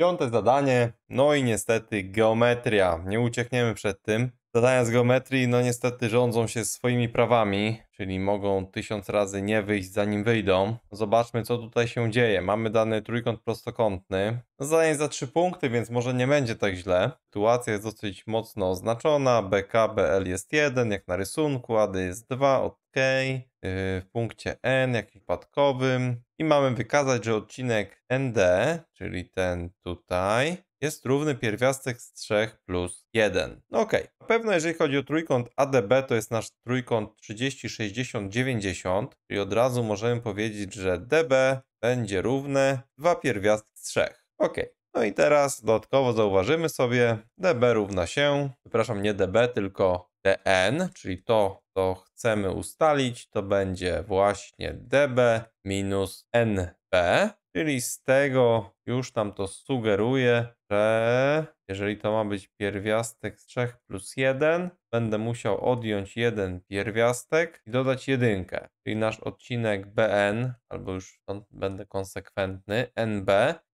Piąte zadanie, no i niestety geometria. Nie uciekniemy przed tym. Zadania z geometrii, no niestety rządzą się swoimi prawami, czyli mogą tysiąc razy nie wyjść zanim wyjdą. Zobaczmy co tutaj się dzieje. Mamy dany trójkąt prostokątny. Zadanie za trzy punkty, więc może nie będzie tak źle. Sytuacja jest dosyć mocno oznaczona. BK, BL jest 1, jak na rysunku, AD jest 2, ok. Yy, w punkcie N, jak i wpadkowym i mamy wykazać, że odcinek ND, czyli ten tutaj, jest równy pierwiastek z 3 plus 1. No ok. Na pewno jeżeli chodzi o trójkąt ADB, to jest nasz trójkąt 30, 60, 90, czyli od razu możemy powiedzieć, że DB będzie równe 2 pierwiastek z 3. Ok. No i teraz dodatkowo zauważymy sobie, db równa się, przepraszam, nie db, tylko dn, czyli to, to chcemy ustalić, to będzie właśnie db minus n B, czyli z tego już tam to sugeruje, że jeżeli to ma być pierwiastek z 3 plus 1, będę musiał odjąć jeden pierwiastek i dodać jedynkę. Czyli nasz odcinek BN, albo już będę konsekwentny, NB,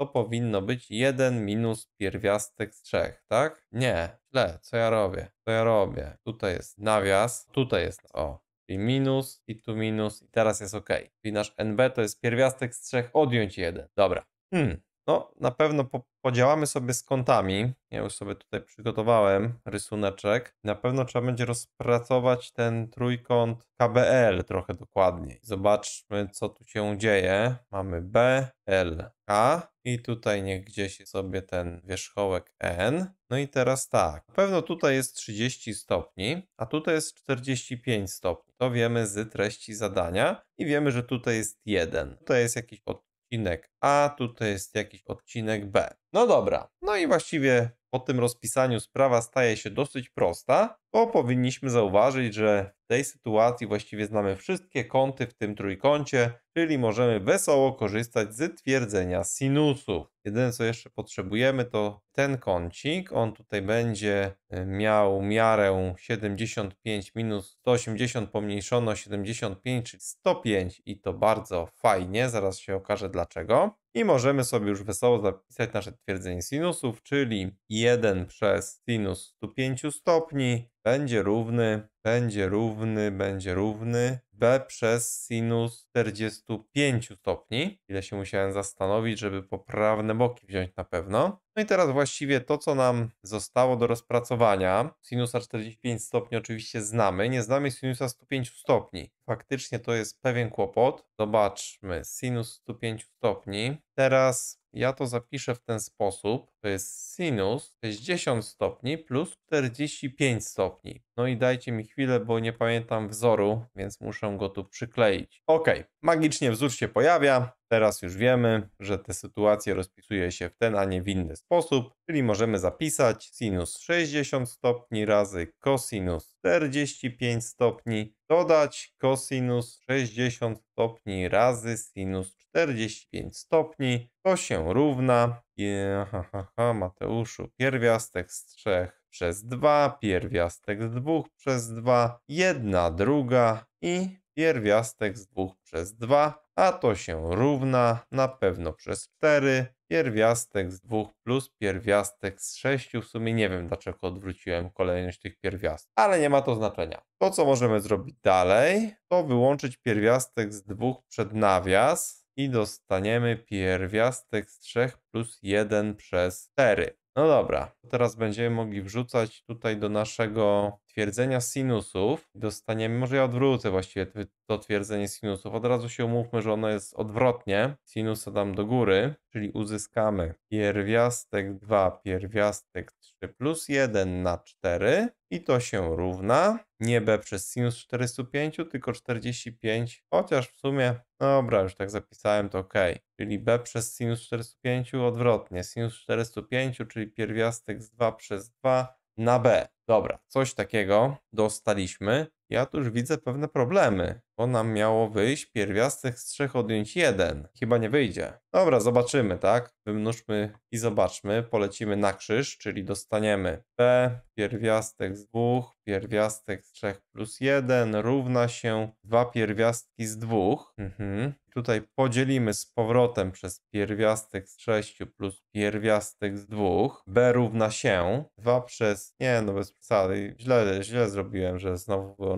to powinno być 1 minus pierwiastek z 3, tak? Nie, źle, co ja robię? Co ja robię? Tutaj jest nawias, tutaj jest, o, Czyli minus i tu minus i teraz jest ok. Czyli nasz NB to jest pierwiastek z trzech, odjąć jeden. Dobra. Hmm. No, na pewno po, podziałamy sobie z kątami. Ja już sobie tutaj przygotowałem rysuneczek. Na pewno trzeba będzie rozpracować ten trójkąt KBL trochę dokładniej. Zobaczmy, co tu się dzieje. Mamy B, L, K i tutaj niech gdzieś sobie ten wierzchołek N. No i teraz tak. Na pewno tutaj jest 30 stopni, a tutaj jest 45 stopni. To wiemy z treści zadania i wiemy, że tutaj jest 1. Tutaj jest jakiś od odcinek A, tutaj jest jakiś odcinek B. No dobra, no i właściwie po tym rozpisaniu sprawa staje się dosyć prosta, bo powinniśmy zauważyć, że w tej sytuacji właściwie znamy wszystkie kąty w tym trójkącie, czyli możemy wesoło korzystać z twierdzenia sinusów. Jedyne co jeszcze potrzebujemy to ten kącik, on tutaj będzie y, miał miarę 75 minus 180 pomniejszono 75, czyli 105 i to bardzo fajnie, zaraz się okaże dlaczego. I możemy sobie już wesoło zapisać nasze twierdzenie sinusów, czyli 1 przez sinus 105 stopni będzie równy będzie równy, będzie równy b przez sinus 45 stopni. Ile się musiałem zastanowić, żeby poprawne boki wziąć na pewno. No i teraz właściwie to, co nam zostało do rozpracowania. Sinusa 45 stopni oczywiście znamy, nie znamy sinusa 105 stopni. Faktycznie to jest pewien kłopot. Zobaczmy, sinus 105 stopni. Teraz ja to zapiszę w ten sposób. To jest sinus 60 stopni plus 45 stopni. No i dajcie mi chwilę, bo nie pamiętam wzoru, więc muszę go tu przykleić. Ok, magicznie wzór się pojawia. Teraz już wiemy, że te sytuacje rozpisuje się w ten, a nie w inny sposób, czyli możemy zapisać sinus 60 stopni razy cosinus 45 stopni, dodać cosinus 60 stopni razy sinus 45 stopni, to się równa, je, ha, ha, ha, Mateuszu, pierwiastek z trzech przez 2, pierwiastek z 2 przez 2, jedna druga i pierwiastek z 2 przez 2, a to się równa na pewno przez 4, pierwiastek z 2 plus pierwiastek z 6. W sumie nie wiem, dlaczego odwróciłem kolejność tych pierwiastków, ale nie ma to znaczenia. To, co możemy zrobić dalej, to wyłączyć pierwiastek z 2 przed nawias i dostaniemy pierwiastek z 3 plus 1 przez 4. No dobra, teraz będziemy mogli wrzucać tutaj do naszego twierdzenia sinusów dostaniemy, może ja odwrócę właściwie to twierdzenie sinusów, od razu się umówmy, że ono jest odwrotnie, sinusa dam do góry, czyli uzyskamy pierwiastek 2, pierwiastek 3 plus 1 na 4 i to się równa nie b przez sinus 405, tylko 45, chociaż w sumie, dobra, już tak zapisałem, to ok. Czyli b przez sinus 405 odwrotnie, sinus 405, czyli pierwiastek z 2 przez 2 na b. Dobra, coś takiego dostaliśmy. Ja tu już widzę pewne problemy, bo nam miało wyjść pierwiastek z trzech odjąć jeden. Chyba nie wyjdzie. Dobra, zobaczymy, tak? Wymnóżmy i zobaczmy. Polecimy na krzyż, czyli dostaniemy P, pierwiastek z dwóch, pierwiastek z trzech plus jeden równa się dwa pierwiastki z dwóch. Mhm. Tutaj podzielimy z powrotem przez pierwiastek z 6 plus pierwiastek z dwóch. B równa się 2 przez... Nie, no bez przesady. Źle, źle zrobiłem, że znowu było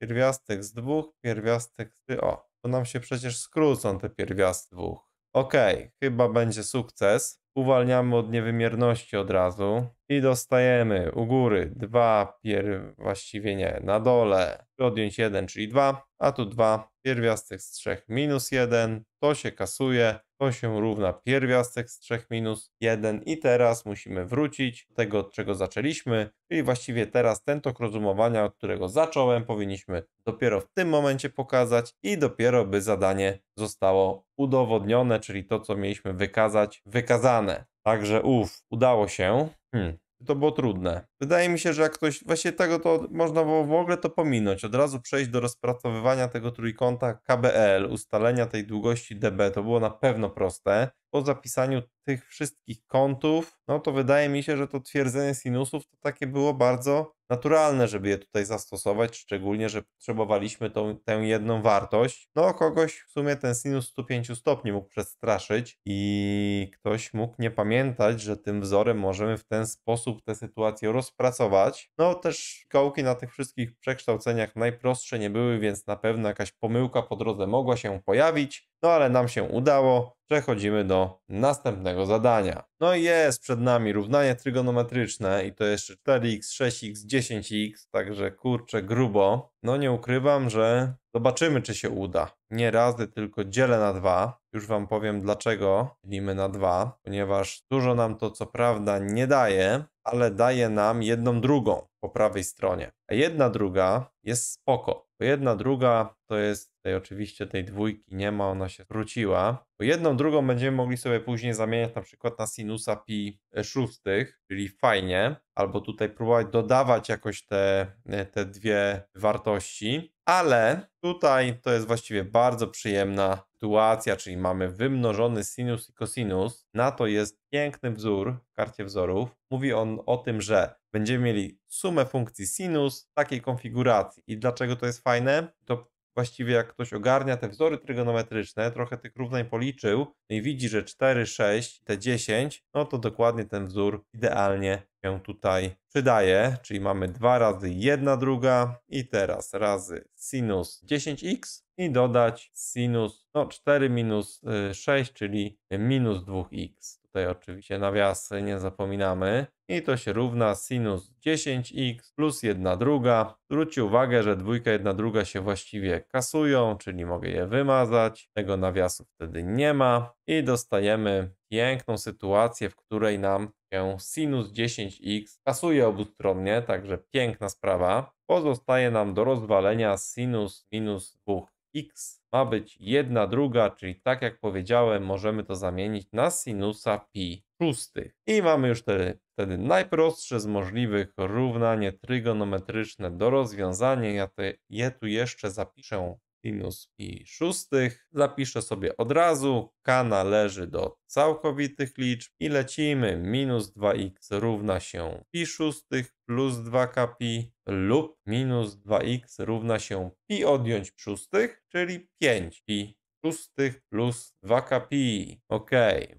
Pierwiastek z dwóch, pierwiastek z... O, to nam się przecież skrócą te pierwiastki dwóch. Okej, okay, chyba będzie sukces. Uwalniamy od niewymierności od razu. I dostajemy u góry 2, pier... właściwie nie, na dole odjąć 1, czyli 2, a tu 2, pierwiastek z 3 minus 1, to się kasuje, to się równa pierwiastek z 3 minus 1 i teraz musimy wrócić do tego, od czego zaczęliśmy, czyli właściwie teraz ten tok rozumowania, od którego zacząłem, powinniśmy dopiero w tym momencie pokazać i dopiero by zadanie zostało udowodnione, czyli to, co mieliśmy wykazać, wykazane. Także uff, udało się. Hmm. To było trudne. Wydaje mi się, że jak ktoś, właśnie tego to można było w ogóle to pominąć, od razu przejść do rozpracowywania tego trójkąta KBL, ustalenia tej długości DB, to było na pewno proste po zapisaniu tych wszystkich kątów, no to wydaje mi się, że to twierdzenie sinusów to takie było bardzo naturalne, żeby je tutaj zastosować, szczególnie, że potrzebowaliśmy tą, tę jedną wartość. No kogoś w sumie ten sinus 105 stopni mógł przestraszyć i ktoś mógł nie pamiętać, że tym wzorem możemy w ten sposób tę sytuację rozpracować. No też kołki na tych wszystkich przekształceniach najprostsze nie były, więc na pewno jakaś pomyłka po drodze mogła się pojawić, no ale nam się udało przechodzimy do następnego zadania. No i jest przed nami równanie trygonometryczne i to jeszcze 4x, 6x, 10x, także kurczę grubo. No nie ukrywam, że zobaczymy czy się uda. Nie razy, tylko dzielę na dwa. Już wam powiem dlaczego dzielimy na dwa, ponieważ dużo nam to co prawda nie daje, ale daje nam jedną drugą po prawej stronie. A jedna druga jest spoko, bo jedna druga to jest Tutaj oczywiście tej dwójki nie ma, ona się wróciła. Jedną, drugą będziemy mogli sobie później zamieniać na przykład na sinusa pi szóstych, czyli fajnie, albo tutaj próbować dodawać jakoś te, e, te dwie wartości, ale tutaj to jest właściwie bardzo przyjemna sytuacja, czyli mamy wymnożony sinus i kosinus. Na to jest piękny wzór w karcie wzorów. Mówi on o tym, że będziemy mieli sumę funkcji sinus w takiej konfiguracji. I dlaczego to jest fajne? To właściwie jak ktoś ogarnia te wzory trygonometryczne, trochę tych równań policzył i widzi, że 4, 6, te 10, no to dokładnie ten wzór idealnie się tutaj przydaje. Czyli mamy 2 razy 1 druga i teraz razy sinus 10x i dodać sinus no 4 minus 6, y, czyli minus 2x. Tutaj oczywiście nawiasy nie zapominamy. I to się równa sinus 10x plus 1 druga. Zwróćcie uwagę, że dwójka 1 druga się właściwie kasują, czyli mogę je wymazać. Tego nawiasu wtedy nie ma. I dostajemy piękną sytuację, w której nam się sinus 10x kasuje obustronnie, także piękna sprawa. Pozostaje nam do rozwalenia sinus minus 2 x ma być jedna druga, czyli tak jak powiedziałem, możemy to zamienić na sinusa pi szóstych. I mamy już wtedy, wtedy najprostsze z możliwych równanie trygonometryczne do rozwiązania. Ja te, je tu jeszcze zapiszę minus i szóstych. Zapiszę sobie od razu, k należy do całkowitych liczb i lecimy. Minus 2x równa się pi szóstych plus 2k pi lub minus 2x równa się pi odjąć szóstych, czyli 5 pi szóstych plus 2k pi. Ok,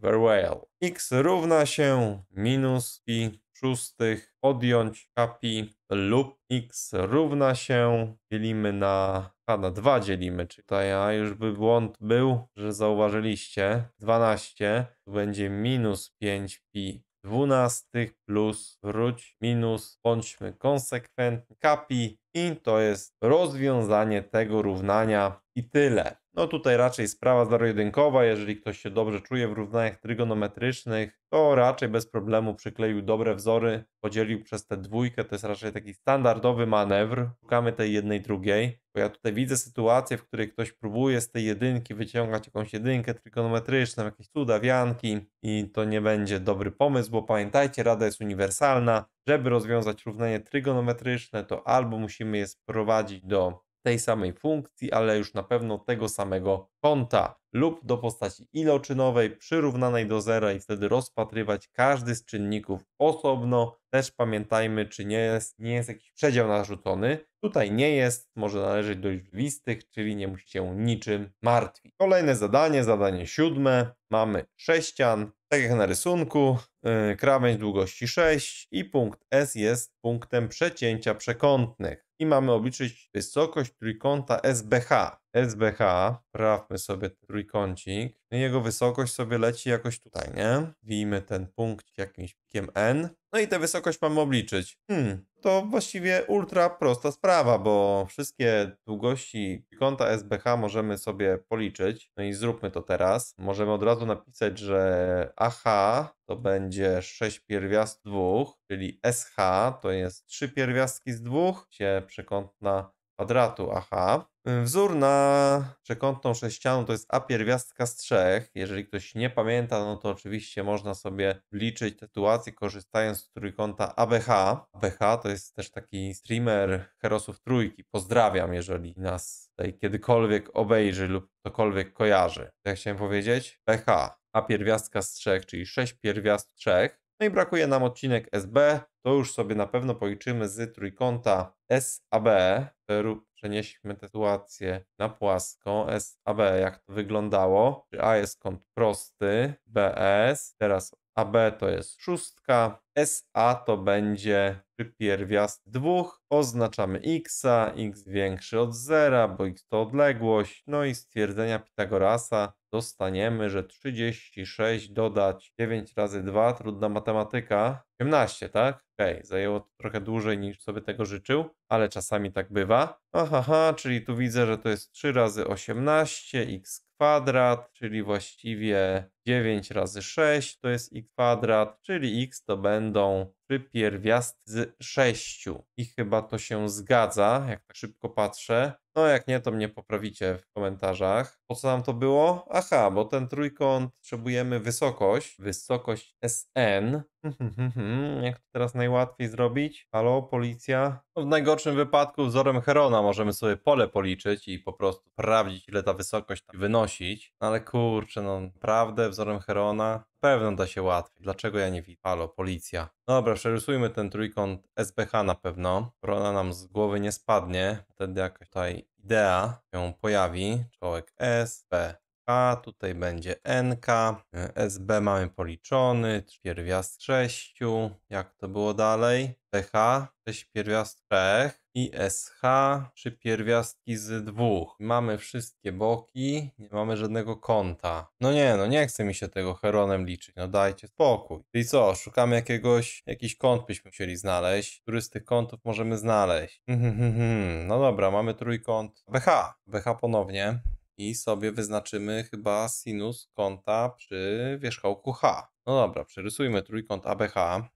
very well. x równa się minus pi szóstych odjąć kapi lub x równa się, dzielimy na a na 2 dzielimy, czyli tutaj a już by błąd był, że zauważyliście 12 będzie minus 5pi 12 plus wróć minus bądźmy konsekwentni kapi i to jest rozwiązanie tego równania i tyle. No tutaj raczej sprawa zero-jedynkowa, jeżeli ktoś się dobrze czuje w równaniach trygonometrycznych, to raczej bez problemu przykleił dobre wzory, podzielił przez tę dwójkę, to jest raczej taki standardowy manewr, szukamy tej jednej drugiej, bo ja tutaj widzę sytuację, w której ktoś próbuje z tej jedynki wyciągać jakąś jedynkę trygonometryczną, jakieś cudawianki i to nie będzie dobry pomysł, bo pamiętajcie, rada jest uniwersalna, żeby rozwiązać równanie trygonometryczne, to albo musimy je sprowadzić do tej samej funkcji, ale już na pewno tego samego kąta lub do postaci iloczynowej przyrównanej do zera i wtedy rozpatrywać każdy z czynników osobno. Też pamiętajmy, czy nie jest, nie jest jakiś przedział narzucony. Tutaj nie jest, może należeć do liczbistych, czyli nie musi się niczym martwić. Kolejne zadanie, zadanie siódme. Mamy sześcian, tak jak na rysunku, yy, krawędź długości 6 i punkt S jest punktem przecięcia przekątnych. I mamy obliczyć wysokość trójkąta SBH. SBH, prawmy sobie trójkącik, jego wysokość sobie leci jakoś tutaj, nie? Wijmy ten punkt jakimś pikiem N, no i tę wysokość mamy obliczyć. Hmm, to właściwie ultra prosta sprawa, bo wszystkie długości kąta SBH możemy sobie policzyć. No i zróbmy to teraz. Możemy od razu napisać, że AH to będzie 6 pierwiast 2, czyli SH to jest 3 pierwiastki z 2, się przekątna kwadratu, aha. Wzór na przekątną sześcianą to jest a pierwiastka z trzech. Jeżeli ktoś nie pamięta, no to oczywiście można sobie liczyć sytuację korzystając z trójkąta ABH. ABH to jest też taki streamer Herosów Trójki. Pozdrawiam, jeżeli nas tutaj kiedykolwiek obejrzy lub ktokolwiek kojarzy. Jak chciałem powiedzieć? BH, a pierwiastka z trzech, czyli 6 pierwiastk trzech. No i brakuje nam odcinek SB. To już sobie na pewno policzymy z trójkąta SAB, przenieśmy tę sytuację na płaską, SAB, jak to wyglądało, A jest kąt prosty, BS, teraz AB to jest szóstka, SA to będzie pierwiast dwóch, oznaczamy x, x większy od zera, bo x to odległość, no i stwierdzenia Pitagorasa dostaniemy, że 36 dodać 9 razy 2, trudna matematyka, 18, tak? Okej, okay, zajęło to trochę dłużej niż sobie tego życzył, ale czasami tak bywa. Aha, czyli tu widzę, że to jest 3 razy 18, x kwadrat, czyli właściwie 9 razy 6 to jest i kwadrat, czyli x to będą trzy pierwiastki z 6. I chyba to się zgadza, jak tak szybko patrzę. No jak nie, to mnie poprawicie w komentarzach. Po co nam to było? Aha, bo ten trójkąt potrzebujemy wysokość, wysokość SN. jak to teraz najłatwiej zrobić? Halo, policja? No w najgorszym wypadku wzorem Herona możemy sobie pole policzyć i po prostu sprawdzić ile ta wysokość wynosić. No, ale kurczę, no naprawdę wzorem Herona pewno da się łatwiej. Dlaczego ja nie widzę? Halo, policja. Dobra, przerysujmy ten trójkąt SBH na pewno. ona nam z głowy nie spadnie. Wtedy jakaś tutaj idea się pojawi. Czołek S, a tutaj będzie NK, e, SB mamy policzony, pierwiast 6, jak to było dalej, BH. 6 pierwiast 3 i SH, 3 pierwiastki z 2. Mamy wszystkie boki, nie mamy żadnego kąta. No nie, no nie chce mi się tego heronem liczyć, no dajcie spokój. Czyli co, szukamy jakiegoś, jakiś kąt byśmy musieli znaleźć, który z tych kątów możemy znaleźć. Hmm, hmm, hmm, no dobra, mamy trójkąt BH, BH ponownie i sobie wyznaczymy chyba sinus kąta przy wierzchołku H. No dobra, przerysujmy trójkąt ABH.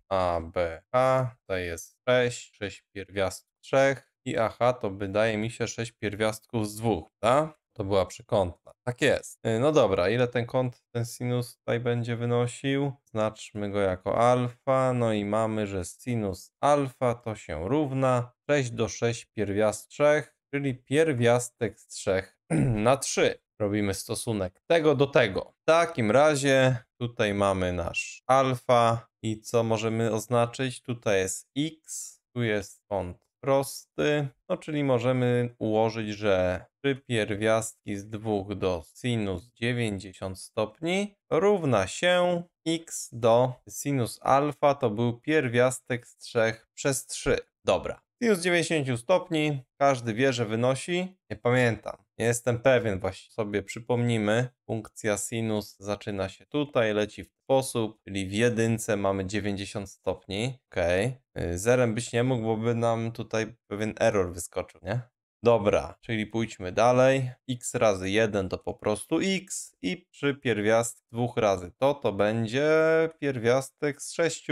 ABH to jest 6, 6 pierwiastków 3 i AH to wydaje mi się 6 pierwiastków z 2, tak? To była przekątna. Tak jest. Y, no dobra, ile ten kąt, ten sinus tutaj będzie wynosił? Znaczmy go jako alfa. No i mamy, że sinus alfa to się równa 6 do 6 pierwiast 3, czyli pierwiastek z 3 na 3 robimy stosunek tego do tego. W takim razie tutaj mamy nasz alfa i co możemy oznaczyć? Tutaj jest x, tu jest kąt prosty, no czyli możemy ułożyć, że 3 pierwiastki z 2 do sinus 90 stopni równa się x do sinus alfa to był pierwiastek z 3 przez 3. Dobra, Minus 90 stopni, każdy wie, że wynosi, nie pamiętam, nie jestem pewien, właśnie sobie przypomnimy. Funkcja sinus zaczyna się tutaj, leci w sposób, czyli w jedynce mamy 90 stopni, ok. Yy, zerem być nie mógł, bo by nam tutaj pewien error wyskoczył, nie? Dobra, czyli pójdźmy dalej. x razy 1 to po prostu x i przy pierwiastek dwóch razy to, to będzie pierwiastek z 6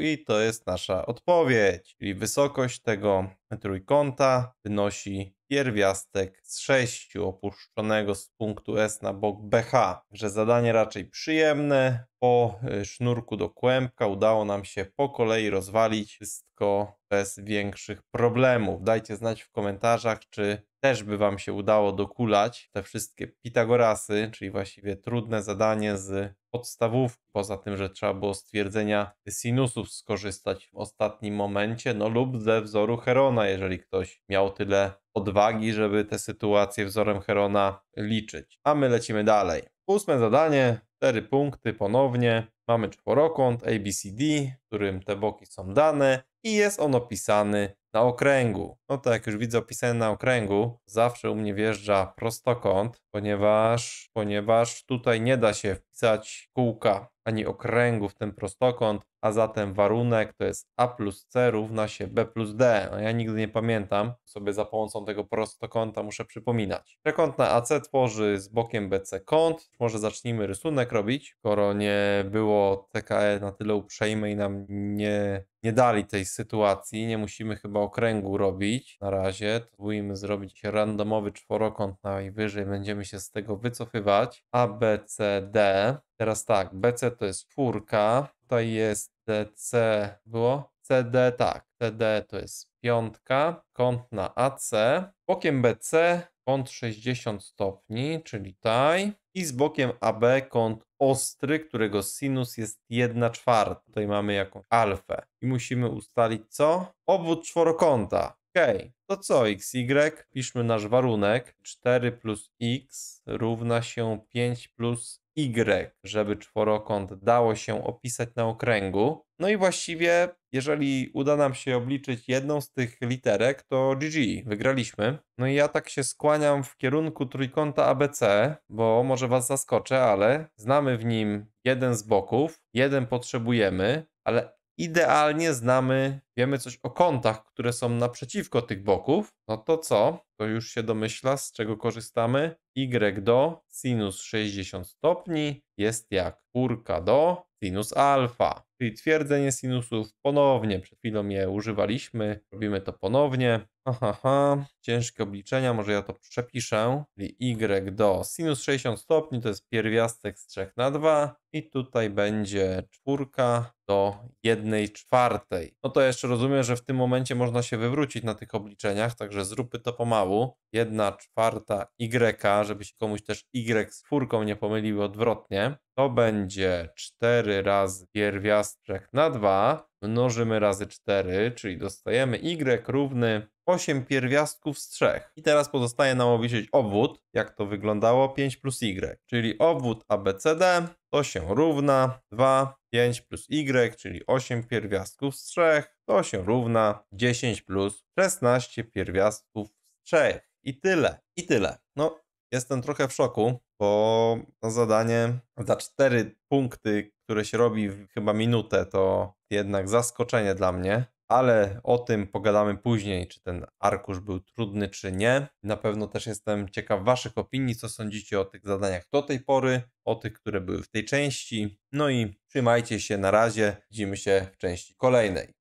i to jest nasza odpowiedź. Czyli wysokość tego trójkąta wynosi pierwiastek z 6 opuszczonego z punktu S na bok BH. Że zadanie raczej przyjemne. Po y, sznurku do kłębka udało nam się po kolei rozwalić wszystko bez większych problemów. Dajcie znać w komentarzach, czy też by Wam się udało dokulać te wszystkie Pitagorasy, czyli właściwie trudne zadanie z podstawówki. Poza tym, że trzeba było stwierdzenia sinusów skorzystać w ostatnim momencie, no lub ze wzoru Herona, jeżeli ktoś miał tyle odwagi, żeby te sytuacje wzorem Herona liczyć. A my lecimy dalej. Ósme zadanie 4 punkty ponownie. Mamy czworokąt ABCD, w którym te boki są dane i jest on opisany na okręgu. No to jak już widzę opisany na okręgu, zawsze u mnie wjeżdża prostokąt, ponieważ, ponieważ tutaj nie da się wpisać kółka ani okręgu w ten prostokąt, a zatem warunek to jest a plus c równa się b plus d. A no, ja nigdy nie pamiętam, sobie za pomocą tego prostokąta muszę przypominać. na AC tworzy z bokiem BC kąt. Może zacznijmy rysunek robić, skoro nie było TKE na tyle uprzejme i nam nie nie dali tej sytuacji. Nie musimy chyba okręgu robić na razie. Próbujemy zrobić randomowy czworokąt najwyżej. Będziemy się z tego wycofywać. A, B, C, D. Teraz tak, BC to jest czwórka. Tutaj jest DC, było? CD, tak. CD to jest piątka. Kąt na AC. Bokiem BC kąt 60 stopni, czyli taj. I z bokiem AB kąt ostry, którego sinus jest 1 czwarta. Tutaj mamy jakąś alfę. I musimy ustalić co? Obwód czworokąta. OK, to co xy? Piszmy nasz warunek. 4 plus x równa się 5 plus y, żeby czworokąt dało się opisać na okręgu. No i właściwie, jeżeli uda nam się obliczyć jedną z tych literek, to GG, wygraliśmy. No i ja tak się skłaniam w kierunku trójkąta ABC, bo może was zaskoczę, ale znamy w nim jeden z boków, jeden potrzebujemy, ale idealnie znamy, wiemy coś o kątach, które są naprzeciwko tych boków, no to co? To już się domyśla, z czego korzystamy? y do sinus 60 stopni jest jak kurka do sinus alfa. Czyli twierdzenie sinusów ponownie, przed chwilą je używaliśmy, robimy to ponownie. Aha, ciężkie obliczenia, może ja to przepiszę. Czyli y do sinus 60 stopni to jest pierwiastek z 3 na 2 i tutaj będzie czwórka do 1 czwartej. No to jeszcze rozumiem, że w tym momencie można się wywrócić na tych obliczeniach, także zróbmy to pomału. 1 czwarta y, żeby się komuś też Y z furką nie pomyliły odwrotnie, to będzie 4 razy pierwiastek na 2, mnożymy razy 4, czyli dostajemy y równy 8 pierwiastków z 3. I teraz pozostaje nam obliczyć obwód, jak to wyglądało, 5 plus y, czyli obwód ABCD to się równa 2, 5 plus y, czyli 8 pierwiastków z 3, to się równa 10 plus 16 pierwiastków z 3. I tyle, i tyle. No, Jestem trochę w szoku, bo to zadanie za cztery punkty, które się robi w chyba minutę, to jednak zaskoczenie dla mnie. Ale o tym pogadamy później, czy ten arkusz był trudny, czy nie. Na pewno też jestem ciekaw Waszych opinii, co sądzicie o tych zadaniach do tej pory, o tych, które były w tej części. No i trzymajcie się na razie, widzimy się w części kolejnej.